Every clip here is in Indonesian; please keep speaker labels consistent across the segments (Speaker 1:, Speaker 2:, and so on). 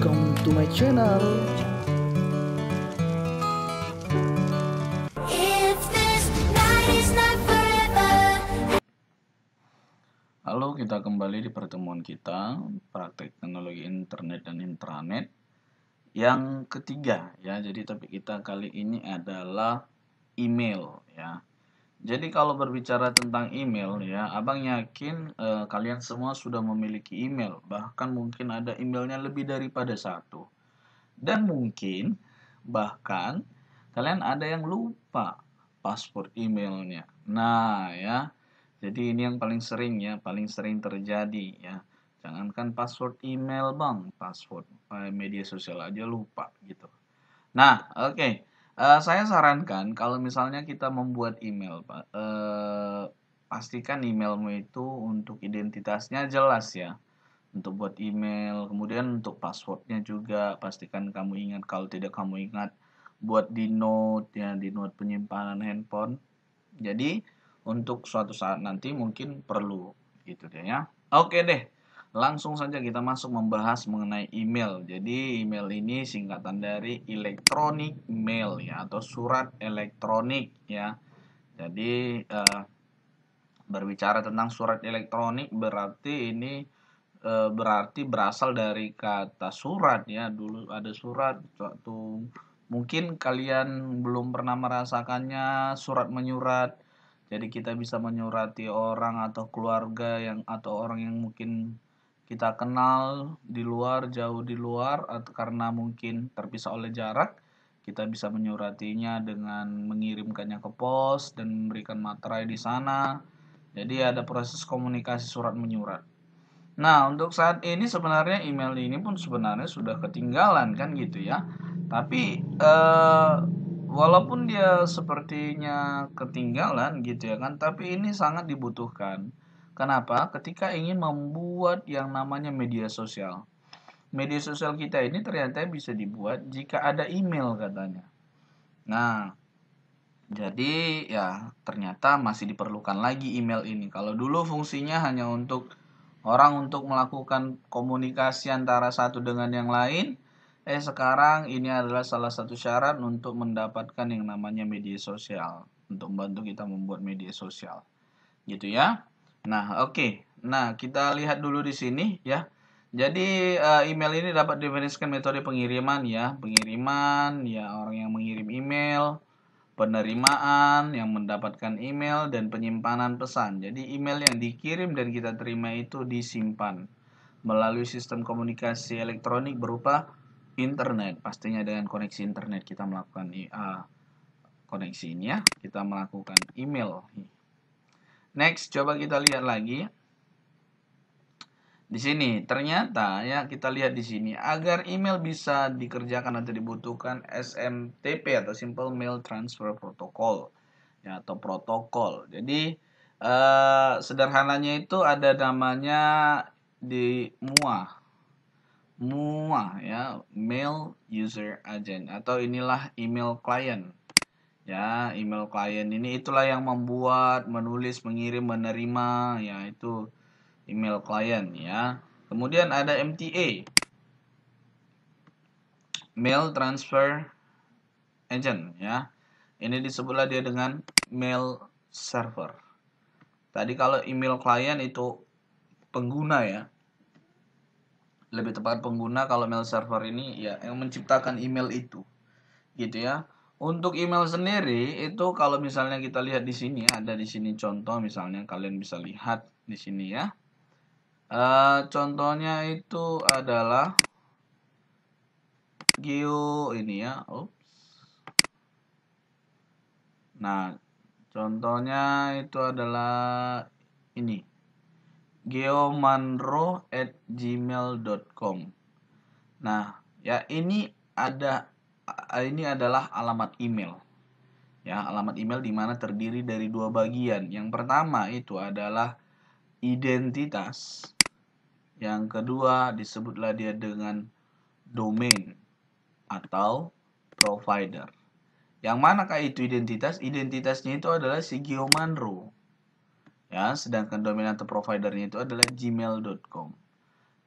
Speaker 1: welcome to my channel. Halo, kita kembali di pertemuan kita praktek teknologi internet dan intranet yang ketiga ya. Jadi topik kita kali ini adalah email ya. Jadi kalau berbicara tentang email ya, Abang yakin eh, kalian semua sudah memiliki email, bahkan mungkin ada emailnya lebih daripada satu. Dan mungkin bahkan kalian ada yang lupa password emailnya. Nah ya, jadi ini yang paling sering ya, paling sering terjadi ya. Jangankan password email bang, password eh, media sosial aja lupa gitu. Nah oke. Okay. Eh, saya sarankan kalau misalnya kita membuat email, Pak, uh, pastikan emailmu itu untuk identitasnya jelas ya. Untuk buat email, kemudian untuk passwordnya juga pastikan kamu ingat. Kalau tidak kamu ingat, buat di note ya di note penyimpanan handphone. Jadi untuk suatu saat nanti mungkin perlu gitu deh ya. Oke deh. Langsung saja kita masuk membahas mengenai email. Jadi email ini singkatan dari electronic mail ya atau surat elektronik ya. Jadi eh, berbicara tentang surat elektronik berarti ini eh, berarti berasal dari kata surat ya. Dulu ada surat waktu mungkin kalian belum pernah merasakannya surat menyurat. Jadi kita bisa menyurati orang atau keluarga yang atau orang yang mungkin kita kenal di luar, jauh di luar, atau karena mungkin terpisah oleh jarak, kita bisa menyuratinya dengan mengirimkannya ke pos dan memberikan materai di sana. Jadi ada proses komunikasi surat menyurat. Nah, untuk saat ini sebenarnya email ini pun sebenarnya sudah ketinggalan kan gitu ya. Tapi eh, walaupun dia sepertinya ketinggalan gitu ya kan, tapi ini sangat dibutuhkan Kenapa? Ketika ingin membuat yang namanya media sosial. Media sosial kita ini ternyata bisa dibuat jika ada email katanya. Nah, jadi ya ternyata masih diperlukan lagi email ini. Kalau dulu fungsinya hanya untuk orang untuk melakukan komunikasi antara satu dengan yang lain, eh sekarang ini adalah salah satu syarat untuk mendapatkan yang namanya media sosial, untuk membantu kita membuat media sosial. Gitu ya. Nah, oke. Okay. Nah, kita lihat dulu di sini ya. Jadi eh, email ini dapat definisikan metode pengiriman ya, pengiriman ya orang yang mengirim email, penerimaan yang mendapatkan email dan penyimpanan pesan. Jadi email yang dikirim dan kita terima itu disimpan melalui sistem komunikasi elektronik berupa internet. Pastinya dengan koneksi internet kita melakukan uh, koneksi ini ya, kita melakukan email. Next, coba kita lihat lagi. Di sini, ternyata ya kita lihat di sini. Agar email bisa dikerjakan atau dibutuhkan SMTP atau Simple Mail Transfer Protocol. Ya, atau protokol. Jadi, eh, sederhananya itu ada namanya di MUA. MUA ya, Mail User Agent. Atau inilah email client ya email klien ini itulah yang membuat menulis mengirim menerima ya itu email klien ya kemudian ada MTA mail transfer agent ya ini disebutlah dia dengan mail server tadi kalau email klien itu pengguna ya lebih tepat pengguna kalau mail server ini ya yang menciptakan email itu gitu ya untuk email sendiri itu kalau misalnya kita lihat di sini ada di sini contoh misalnya kalian bisa lihat di sini ya. Uh, contohnya itu adalah Geo ini ya. Oops. Nah, contohnya itu adalah ini. geomanro@gmail.com. Nah, ya ini ada ini adalah alamat email. Ya, alamat email di mana terdiri dari dua bagian. Yang pertama itu adalah identitas. Yang kedua disebutlah dia dengan domain atau provider. Yang manakah itu identitas? Identitasnya itu adalah si Geomanro. Ya, sedangkan domain atau providernya itu adalah gmail.com.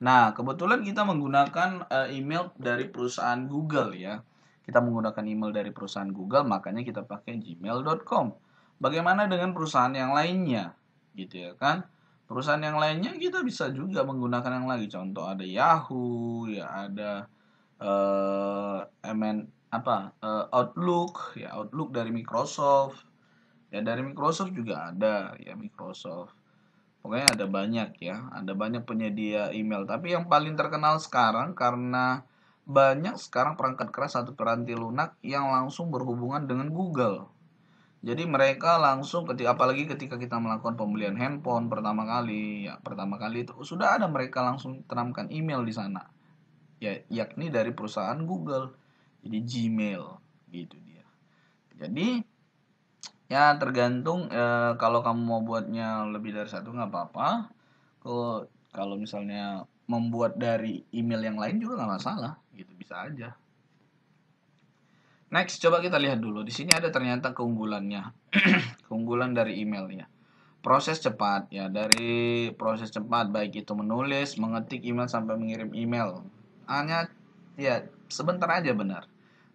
Speaker 1: Nah, kebetulan kita menggunakan e, email dari perusahaan Google ya. Kita menggunakan email dari perusahaan Google, makanya kita pakai gmail.com. Bagaimana dengan perusahaan yang lainnya? Gitu ya kan? Perusahaan yang lainnya kita bisa juga menggunakan yang lagi. Contoh ada Yahoo, ya ada uh, eh, MN apa uh, Outlook, ya Outlook dari Microsoft. Ya dari Microsoft juga ada ya Microsoft pokoknya ada banyak ya ada banyak penyedia email tapi yang paling terkenal sekarang karena banyak sekarang perangkat keras satu peranti lunak yang langsung berhubungan dengan Google. Jadi mereka langsung ketika apalagi ketika kita melakukan pembelian handphone pertama kali, ya pertama kali itu sudah ada mereka langsung tanamkan email di sana. Ya, yakni dari perusahaan Google. Jadi Gmail gitu dia. Jadi ya tergantung e, kalau kamu mau buatnya lebih dari satu nggak apa-apa kalau misalnya membuat dari email yang lain juga nggak masalah gitu bisa aja next coba kita lihat dulu di sini ada ternyata keunggulannya keunggulan dari emailnya proses cepat ya dari proses cepat baik itu menulis mengetik email sampai mengirim email hanya ya sebentar aja benar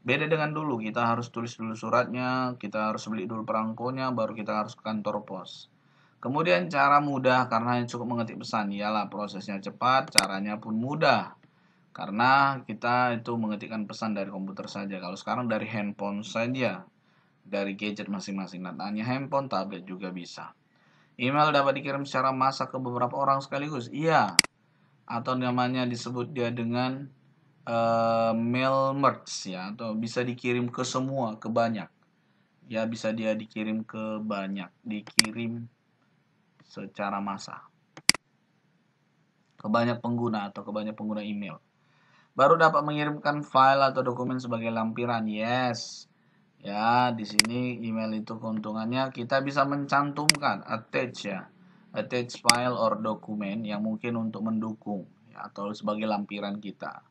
Speaker 1: beda dengan dulu kita harus tulis dulu suratnya kita harus beli dulu perangkonya baru kita harus ke kantor pos Kemudian cara mudah karena yang cukup mengetik pesan ialah prosesnya cepat, caranya pun mudah. Karena kita itu mengetikkan pesan dari komputer saja. Kalau sekarang dari handphone saja, dari gadget masing-masing. Nah, hanya handphone, tablet juga bisa. Email dapat dikirim secara massa ke beberapa orang sekaligus. Iya. Atau namanya disebut dia dengan uh, mail merge ya atau bisa dikirim ke semua, ke banyak. Ya bisa dia dikirim ke banyak, dikirim secara massa kebanyak pengguna atau kebanyak pengguna email. Baru dapat mengirimkan file atau dokumen sebagai lampiran. Yes. Ya, di sini email itu keuntungannya kita bisa mencantumkan attach ya. Attach file or dokumen yang mungkin untuk mendukung ya, atau sebagai lampiran kita.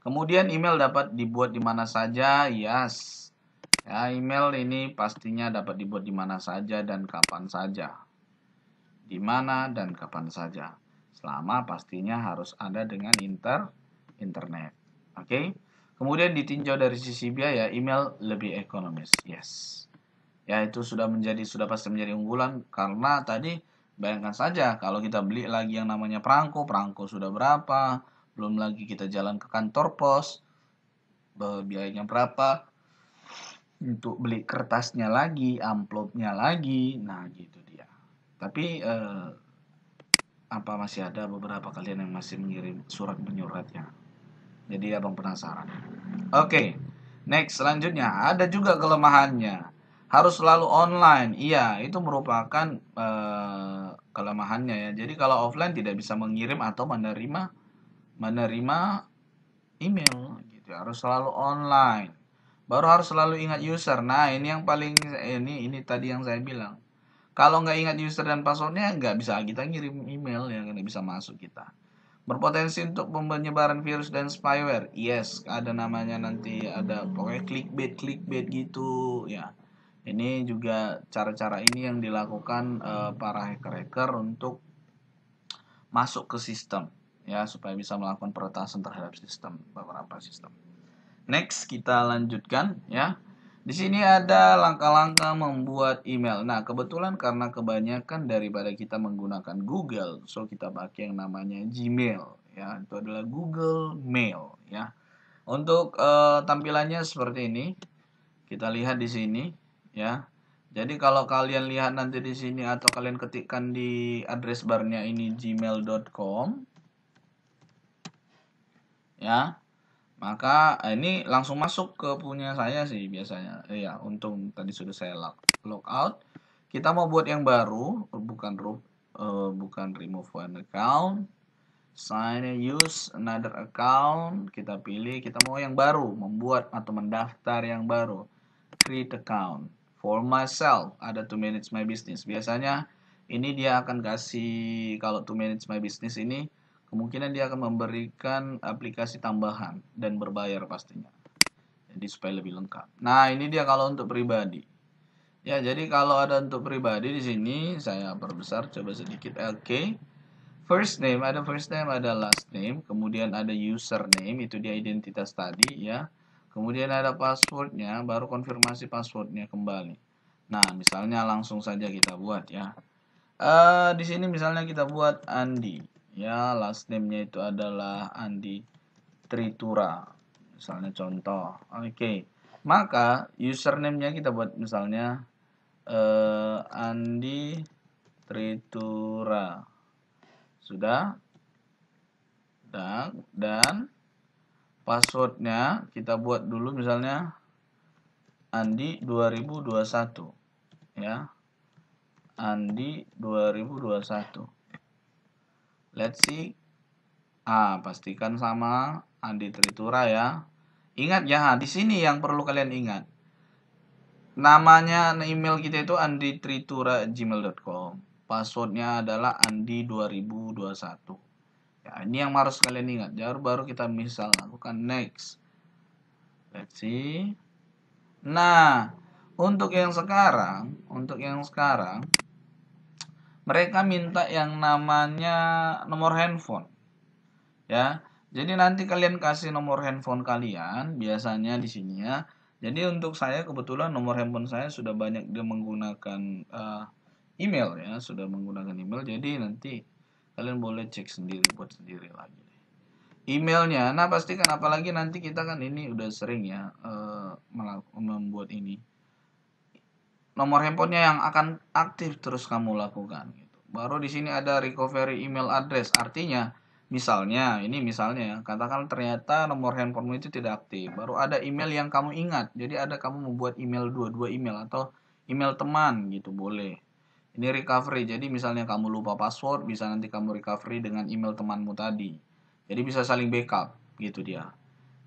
Speaker 1: Kemudian email dapat dibuat di mana saja. Yes. Ya, email ini pastinya dapat dibuat di mana saja dan kapan saja di mana dan kapan saja. Selama pastinya harus ada dengan inter internet. Oke. Okay? Kemudian ditinjau dari sisi biaya, email lebih ekonomis. Yes. Ya itu sudah menjadi sudah pasti menjadi unggulan karena tadi bayangkan saja kalau kita beli lagi yang namanya perangko, perangko sudah berapa, belum lagi kita jalan ke kantor pos, biayanya berapa, untuk beli kertasnya lagi, amplopnya lagi, nah gitu tapi eh, apa masih ada beberapa kalian yang masih mengirim surat menyuratnya jadi abang penasaran oke okay. next selanjutnya ada juga kelemahannya harus selalu online iya itu merupakan eh, kelemahannya ya jadi kalau offline tidak bisa mengirim atau menerima menerima email gitu ya. harus selalu online baru harus selalu ingat user nah ini yang paling ini ini tadi yang saya bilang kalau nggak ingat user dan passwordnya, nggak bisa kita ngirim email yang nggak bisa masuk kita. Berpotensi untuk penyebaran virus dan spyware. Yes, ada namanya nanti ada pokoknya clickbait, clickbait gitu ya. Ini juga cara-cara ini yang dilakukan uh, para hacker-hacker untuk masuk ke sistem ya supaya bisa melakukan peretasan terhadap sistem beberapa sistem. Next kita lanjutkan ya. Di sini ada langkah-langkah membuat email. Nah, kebetulan karena kebanyakan daripada kita menggunakan Google, so kita pakai yang namanya Gmail ya. Itu adalah Google Mail ya. Untuk uh, tampilannya seperti ini. Kita lihat di sini ya. Jadi kalau kalian lihat nanti di sini atau kalian ketikkan di address barnya ini gmail.com ya maka eh, ini langsung masuk ke punya saya sih biasanya iya eh, untung tadi sudah saya lock out kita mau buat yang baru bukan uh, bukan remove one account sign in use another account kita pilih kita mau yang baru membuat atau mendaftar yang baru create account for myself ada to manage my business biasanya ini dia akan kasih kalau to manage my business ini kemungkinan dia akan memberikan aplikasi tambahan dan berbayar pastinya jadi supaya lebih lengkap nah ini dia kalau untuk pribadi ya jadi kalau ada untuk pribadi di sini saya perbesar coba sedikit Okay. first name ada first name ada last name kemudian ada username itu dia identitas tadi ya kemudian ada passwordnya baru konfirmasi passwordnya kembali nah misalnya langsung saja kita buat ya uh, di sini misalnya kita buat Andi ya last name-nya itu adalah Andi Tritura misalnya contoh oke okay. maka username-nya kita buat misalnya uh, Andi Tritura sudah dan dan passwordnya kita buat dulu misalnya Andi 2021 ya Andi 2021 Let's see. ah pastikan sama Andi Tritura ya. Ingat ya, di sini yang perlu kalian ingat. Namanya email kita itu anditritura@gmail.com. Passwordnya adalah andi2021. Ya, ini yang harus kalian ingat. Jauh baru kita misal lakukan next. Let's see. Nah, untuk yang sekarang, untuk yang sekarang mereka minta yang namanya nomor handphone ya jadi nanti kalian kasih nomor handphone kalian biasanya di sini ya jadi untuk saya kebetulan nomor handphone saya sudah banyak dia menggunakan uh, email ya sudah menggunakan email jadi nanti kalian boleh cek sendiri buat sendiri lagi emailnya nah pastikan apalagi nanti kita kan ini udah sering ya uh, membuat ini nomor handphonenya yang akan aktif terus kamu lakukan gitu. Baru di sini ada recovery email address. Artinya, misalnya ini misalnya katakan ternyata nomor handphonemu itu tidak aktif. Baru ada email yang kamu ingat. Jadi ada kamu membuat email dua-dua email atau email teman gitu boleh. Ini recovery. Jadi misalnya kamu lupa password, bisa nanti kamu recovery dengan email temanmu tadi. Jadi bisa saling backup gitu dia.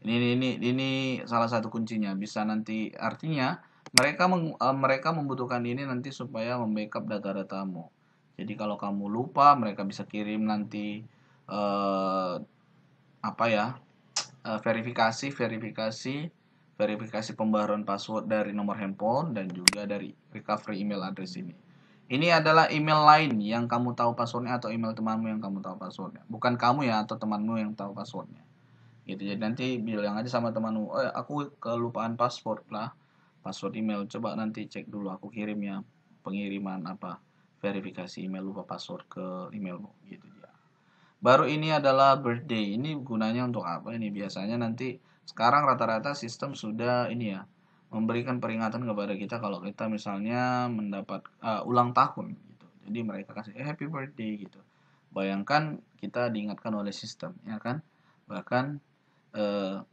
Speaker 1: ini ini, ini salah satu kuncinya. Bisa nanti artinya mereka meng, uh, mereka membutuhkan ini nanti supaya membackup data-datamu. Jadi kalau kamu lupa, mereka bisa kirim nanti uh, apa ya? Uh, verifikasi, verifikasi, verifikasi pembaruan password dari nomor handphone dan juga dari recovery email address ini. Ini adalah email lain yang kamu tahu passwordnya atau email temanmu yang kamu tahu passwordnya. Bukan kamu ya atau temanmu yang tahu passwordnya. Gitu. Jadi nanti bilang aja sama temanmu, eh aku kelupaan password lah password email coba nanti cek dulu aku kirim ya pengiriman apa verifikasi email lupa password ke emailmu gitu ya baru ini adalah birthday ini gunanya untuk apa ini biasanya nanti sekarang rata-rata sistem sudah ini ya memberikan peringatan kepada kita kalau kita misalnya mendapat uh, ulang tahun gitu jadi mereka kasih eh, happy birthday gitu bayangkan kita diingatkan oleh sistem ya kan bahkan uh,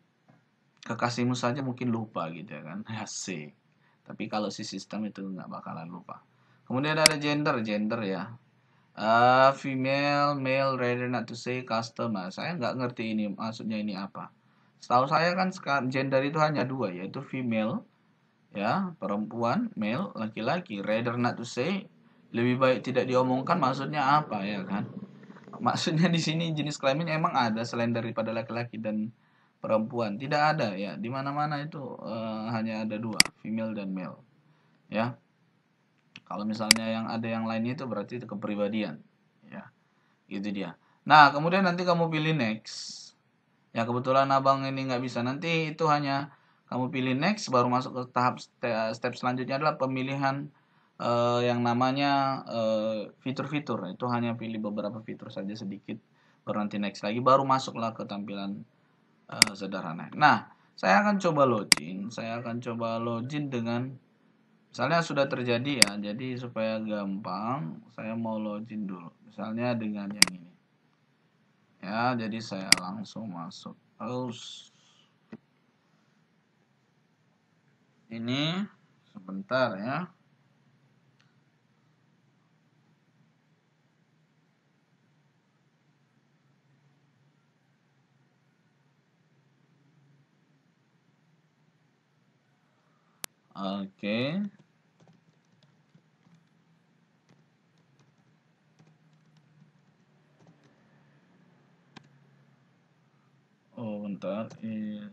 Speaker 1: kekasihmu saja mungkin lupa gitu ya kan asik tapi kalau si sistem itu nggak bakalan lupa kemudian ada gender gender ya uh, female male rather not to say customer saya nggak ngerti ini maksudnya ini apa setahu saya kan gender itu hanya dua yaitu female ya perempuan male laki-laki rather not to say lebih baik tidak diomongkan maksudnya apa ya kan maksudnya di sini jenis kelamin emang ada selain daripada laki-laki dan perempuan tidak ada ya di mana-mana itu uh, hanya ada dua female dan male ya kalau misalnya yang ada yang lain itu berarti itu kepribadian ya itu dia nah kemudian nanti kamu pilih next ya kebetulan abang ini nggak bisa nanti itu hanya kamu pilih next baru masuk ke tahap step selanjutnya adalah pemilihan uh, yang namanya eh, fitur-fitur uh, itu hanya pilih beberapa fitur saja sedikit baru nanti next lagi baru masuklah ke tampilan Eh, sederhana. Nah, saya akan coba login, saya akan coba login dengan misalnya sudah terjadi ya. Jadi supaya gampang, saya mau login dulu. Misalnya dengan yang ini. Ya, jadi saya langsung masuk. Terus ini sebentar ya. Oke. Oh, bentar. Is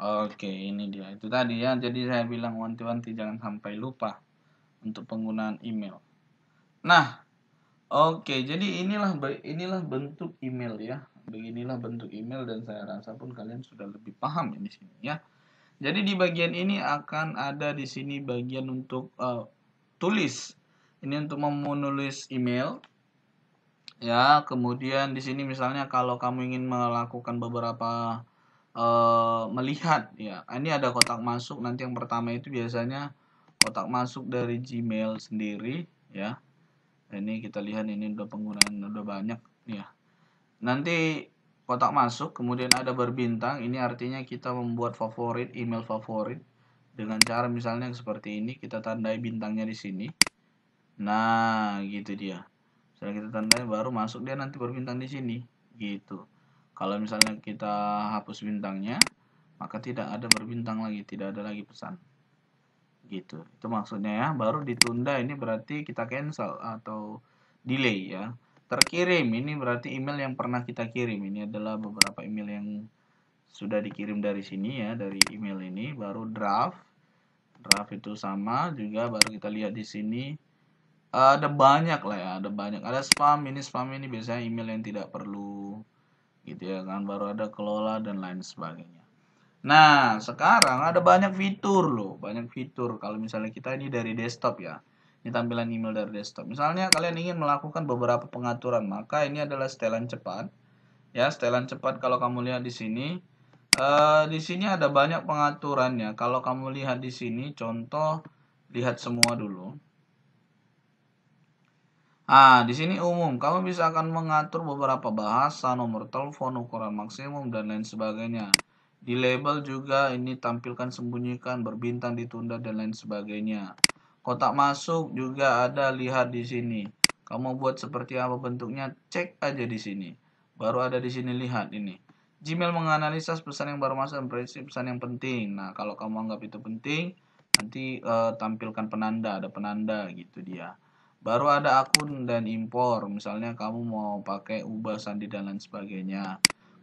Speaker 1: Oke, ini dia. Itu tadi ya. Jadi saya bilang wanti-wanti jangan sampai lupa untuk penggunaan email. Nah, oke, okay, jadi inilah inilah bentuk email ya. Beginilah bentuk email dan saya rasa pun kalian sudah lebih paham ya sini ya. Jadi di bagian ini akan ada di sini bagian untuk uh, tulis. Ini untuk menulis email. Ya, kemudian di sini misalnya kalau kamu ingin melakukan beberapa uh, melihat ya. Nah, ini ada kotak masuk nanti yang pertama itu biasanya kotak masuk dari Gmail sendiri ya ini kita lihat ini udah penggunaan udah banyak nih ya nanti kotak masuk kemudian ada berbintang ini artinya kita membuat favorit email favorit dengan cara misalnya seperti ini kita tandai bintangnya di sini nah gitu dia setelah kita tandai baru masuk dia nanti berbintang di sini gitu kalau misalnya kita hapus bintangnya maka tidak ada berbintang lagi tidak ada lagi pesan gitu itu maksudnya ya baru ditunda ini berarti kita cancel atau delay ya terkirim ini berarti email yang pernah kita kirim ini adalah beberapa email yang sudah dikirim dari sini ya dari email ini baru draft draft itu sama juga baru kita lihat di sini ada banyak lah ya ada banyak ada spam ini spam ini biasanya email yang tidak perlu gitu ya kan baru ada kelola dan lain sebagainya Nah, sekarang ada banyak fitur loh, banyak fitur. Kalau misalnya kita ini dari desktop ya, ini tampilan email dari desktop. Misalnya kalian ingin melakukan beberapa pengaturan, maka ini adalah setelan cepat. Ya, setelan cepat kalau kamu lihat di sini, E, di sini ada banyak pengaturannya. Kalau kamu lihat di sini, contoh lihat semua dulu. Ah, di sini umum, kamu bisa akan mengatur beberapa bahasa, nomor telepon, ukuran maksimum, dan lain sebagainya. Di label juga ini tampilkan sembunyikan, berbintang ditunda dan lain sebagainya. Kotak masuk juga ada lihat di sini. Kamu buat seperti apa bentuknya, cek aja di sini. Baru ada di sini lihat ini. Gmail menganalisa pesan yang baru masuk dan prinsip pesan yang penting. Nah, kalau kamu anggap itu penting, nanti uh, tampilkan penanda, ada penanda gitu dia baru ada akun dan impor misalnya kamu mau pakai ubah sandi dan lain sebagainya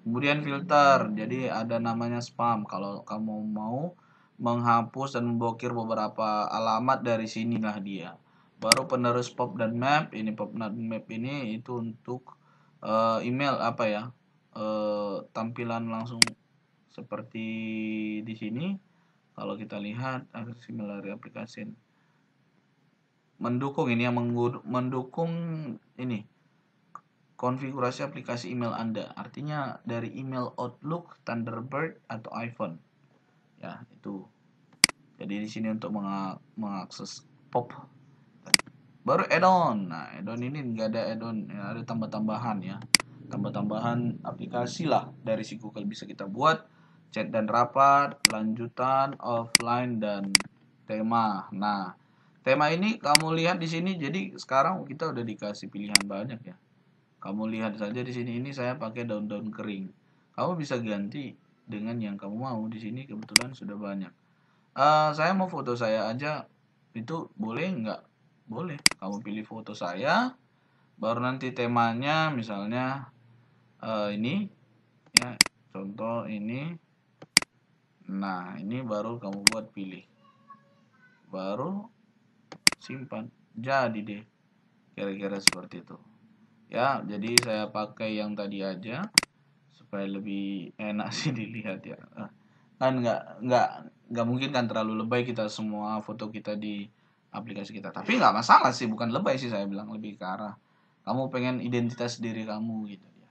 Speaker 1: Kemudian filter, jadi ada namanya spam. Kalau kamu mau menghapus dan memblokir beberapa alamat dari sinilah dia. Baru penerus pop dan map, ini pop dan map ini itu untuk uh, email apa ya? Uh, tampilan langsung seperti di sini. Kalau kita lihat similar ini. mendukung ini yang mendukung ini konfigurasi aplikasi email Anda. Artinya dari email Outlook, Thunderbird, atau iPhone. Ya, itu. Jadi di sini untuk meng mengakses pop. Baru add-on. Nah, add-on ini nggak ada add-on, ya, ada tambah-tambahan ya. Tambah-tambahan aplikasi lah dari si Google bisa kita buat. Chat dan rapat, lanjutan, offline, dan tema. Nah, tema ini kamu lihat di sini. Jadi sekarang kita udah dikasih pilihan banyak ya kamu lihat saja di sini ini saya pakai daun-daun kering. Kamu bisa ganti dengan yang kamu mau. Di sini kebetulan sudah banyak. Uh, saya mau foto saya aja itu boleh nggak? Boleh. Kamu pilih foto saya, baru nanti temanya misalnya uh, ini, ya contoh ini. Nah ini baru kamu buat pilih, baru simpan. Jadi deh, kira-kira seperti itu ya jadi saya pakai yang tadi aja supaya lebih enak sih dilihat ya eh, kan nggak nggak nggak mungkin kan terlalu lebay kita semua foto kita di aplikasi kita tapi nggak masalah sih bukan lebay sih saya bilang lebih ke arah kamu pengen identitas diri kamu gitu ya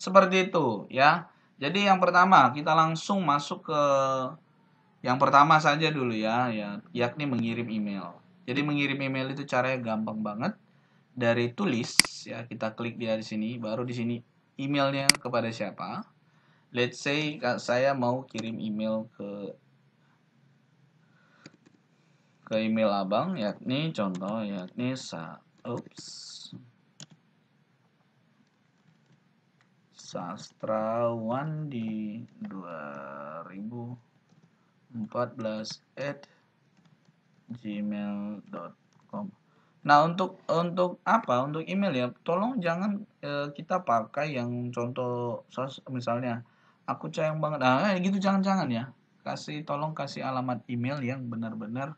Speaker 1: seperti itu ya jadi yang pertama kita langsung masuk ke yang pertama saja dulu ya ya yakni mengirim email jadi mengirim email itu caranya gampang banget dari tulis ya kita klik dia di sini baru di sini emailnya kepada siapa let's say saya mau kirim email ke ke email abang yakni contoh yakni sa oops sastrawan di 2014 at gmail.com Nah, untuk untuk apa? Untuk email ya, tolong jangan e, kita pakai yang contoh sos misalnya aku sayang banget. Ah, eh, gitu jangan-jangan ya. Kasih tolong kasih alamat email yang benar-benar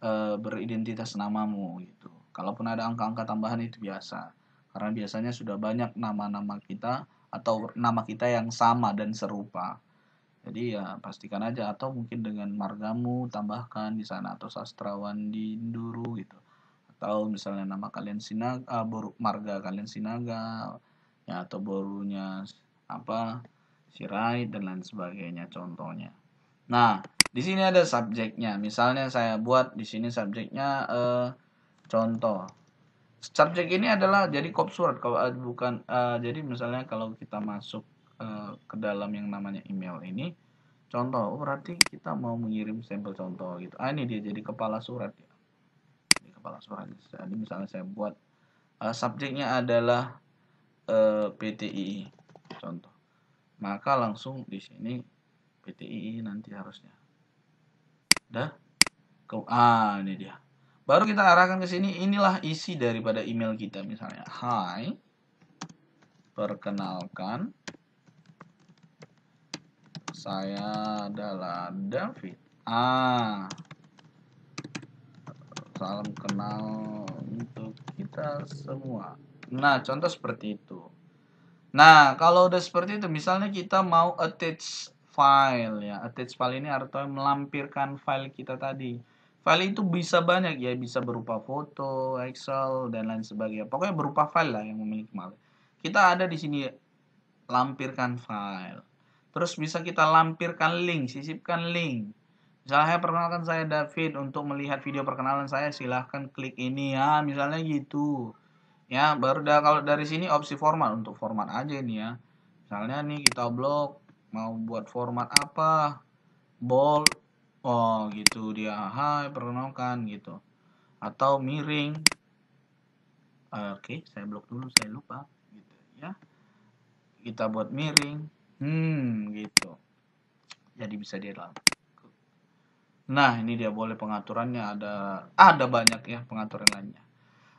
Speaker 1: e, beridentitas namamu gitu. Kalaupun ada angka-angka tambahan itu biasa. Karena biasanya sudah banyak nama-nama kita atau nama kita yang sama dan serupa. Jadi ya pastikan aja atau mungkin dengan margamu tambahkan di sana atau sastrawan di Induru gitu tahu misalnya nama kalian sinaga eh, baru marga kalian sinaga ya atau barunya apa sirai dan lain sebagainya contohnya nah di sini ada subjeknya misalnya saya buat di sini subjeknya eh, contoh subjek ini adalah jadi kop surat kalau bukan eh, jadi misalnya kalau kita masuk eh, ke dalam yang namanya email ini contoh oh, berarti kita mau mengirim sampel contoh gitu ah ini dia jadi kepala surat ya kepala suaranya jadi misalnya saya buat uh, subjeknya adalah uh, eh, PTII contoh maka langsung di sini PTII nanti harusnya dah ke ah ini dia baru kita arahkan ke sini inilah isi daripada email kita misalnya hi perkenalkan saya adalah David ah salam kenal untuk kita semua nah contoh seperti itu nah kalau udah seperti itu misalnya kita mau attach file ya attach file ini artinya melampirkan file kita tadi file itu bisa banyak ya bisa berupa foto Excel dan lain sebagainya pokoknya berupa file lah yang memiliki malware kita ada di sini lampirkan file terus bisa kita lampirkan link sisipkan link misalnya saya perkenalkan saya David untuk melihat video perkenalan saya silahkan klik ini ya misalnya gitu ya baru dah kalau dari sini opsi format untuk format aja ini ya misalnya nih kita blok mau buat format apa bold oh gitu dia hai perkenalkan gitu atau miring oke okay, saya blok dulu saya lupa gitu ya kita buat miring hmm gitu jadi bisa dia lakukan Nah, ini dia boleh pengaturannya ada ah, ada banyak ya pengaturan lainnya.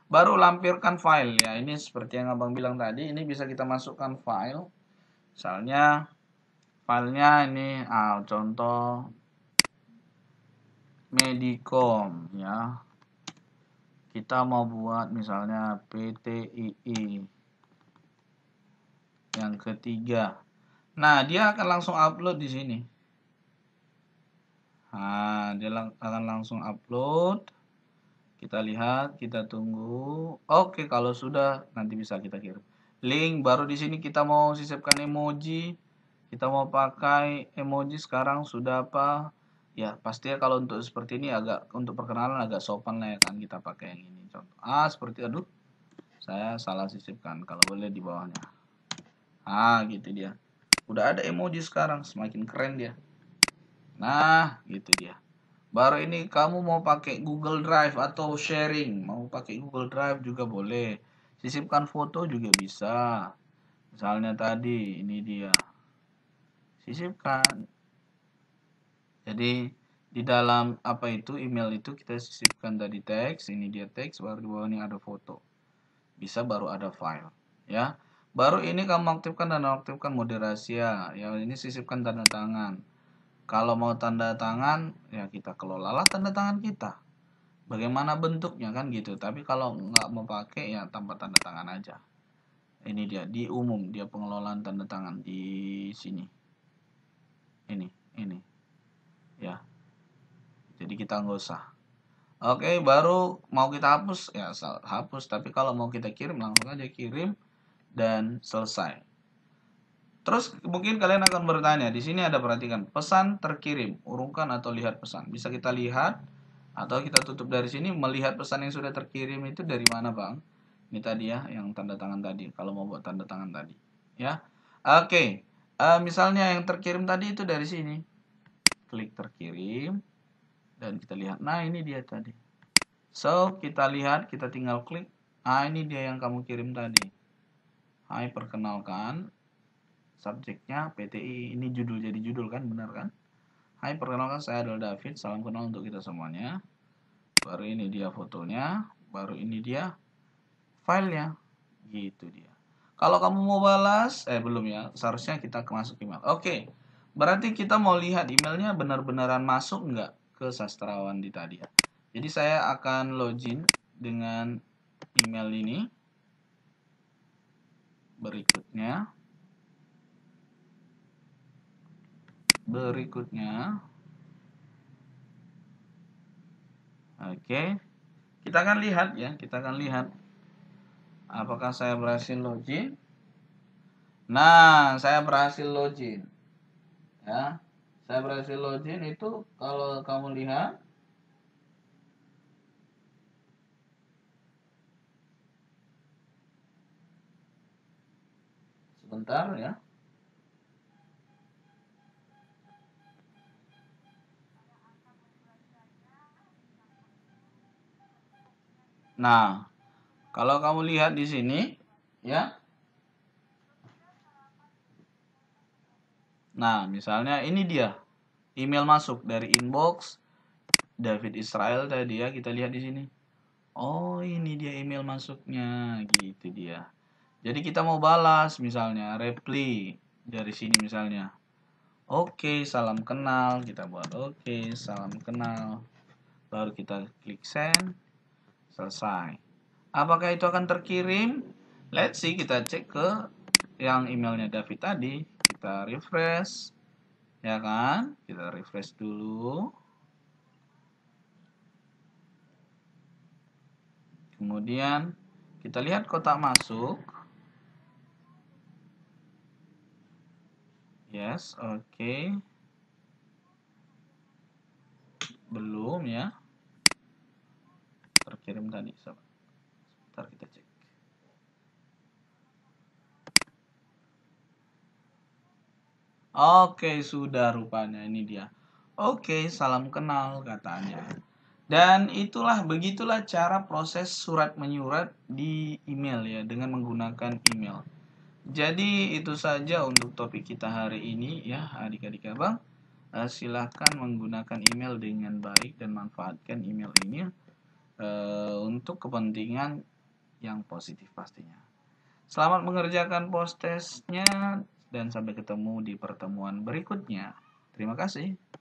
Speaker 1: Baru lampirkan file ya. Ini seperti yang Abang bilang tadi, ini bisa kita masukkan file. Misalnya filenya ini ah, contoh Medicom ya. Kita mau buat misalnya PTII yang ketiga. Nah, dia akan langsung upload di sini. Nah, dia lang akan langsung upload. Kita lihat, kita tunggu. Oke, kalau sudah nanti bisa kita kirim. Link baru di sini kita mau sisipkan emoji. Kita mau pakai emoji sekarang sudah apa? Ya, pasti kalau untuk seperti ini agak untuk perkenalan agak sopan lah ya kan kita pakai yang ini contoh. Ah, seperti aduh. Saya salah sisipkan kalau boleh di bawahnya. Ah, gitu dia. Udah ada emoji sekarang, semakin keren dia. Nah, gitu dia. Baru ini kamu mau pakai Google Drive atau sharing, mau pakai Google Drive juga boleh. Sisipkan foto juga bisa. Misalnya tadi, ini dia. Sisipkan. Jadi, di dalam apa itu email itu kita sisipkan tadi teks, ini dia teks, baru di bawah ini ada foto. Bisa baru ada file, ya. Baru ini kamu aktifkan dan aktifkan moderasi ya. yang ini sisipkan tanda tangan. Kalau mau tanda tangan, ya kita kelola lah tanda tangan kita. Bagaimana bentuknya kan gitu. Tapi kalau nggak mau pakai ya tanpa tanda tangan aja. Ini dia di umum dia pengelolaan tanda tangan di sini. Ini, ini. Ya. Jadi kita nggak usah. Oke, baru mau kita hapus ya hapus. Tapi kalau mau kita kirim langsung aja kirim dan selesai. Terus mungkin kalian akan bertanya, di sini ada perhatikan pesan terkirim, urungkan atau lihat pesan. Bisa kita lihat atau kita tutup dari sini melihat pesan yang sudah terkirim itu dari mana, Bang? Ini tadi ya yang tanda tangan tadi. Kalau mau buat tanda tangan tadi, ya. Oke. Okay. Uh, eh, misalnya yang terkirim tadi itu dari sini. Klik terkirim dan kita lihat. Nah, ini dia tadi. So, kita lihat, kita tinggal klik. Ah, ini dia yang kamu kirim tadi. Hai, perkenalkan, subjeknya PTI ini judul jadi judul kan benar kan Hai perkenalkan saya adalah David salam kenal untuk kita semuanya baru ini dia fotonya baru ini dia filenya gitu dia kalau kamu mau balas eh belum ya seharusnya kita masuk email oke berarti kita mau lihat emailnya benar-benaran masuk nggak ke sastrawan di tadi ya jadi saya akan login dengan email ini berikutnya berikutnya. Oke. Kita akan lihat ya, kita akan lihat apakah saya berhasil login. Nah, saya berhasil login. Ya. Saya berhasil login itu kalau kamu lihat sebentar ya. Nah, kalau kamu lihat di sini, ya. Nah, misalnya ini dia email masuk dari inbox David Israel tadi ya kita lihat di sini. Oh, ini dia email masuknya, gitu dia. Jadi kita mau balas misalnya reply dari sini misalnya. Oke, okay, salam kenal. Kita buat oke, okay, salam kenal. Baru kita klik send. Selesai. Apakah itu akan terkirim? Let's see, kita cek ke yang emailnya David tadi. Kita refresh. Ya kan? Kita refresh dulu. Kemudian kita lihat kotak masuk. Yes, oke. Okay. Belum ya terkirim tadi sebentar kita cek Oke, sudah rupanya ini dia. Oke, salam kenal katanya. Dan itulah begitulah cara proses surat menyurat di email ya dengan menggunakan email. Jadi itu saja untuk topik kita hari ini ya adik-adik abang. Eh, silahkan menggunakan email dengan baik dan manfaatkan email ini ya e, untuk kepentingan yang positif pastinya. Selamat mengerjakan post testnya dan sampai ketemu di pertemuan berikutnya. Terima kasih.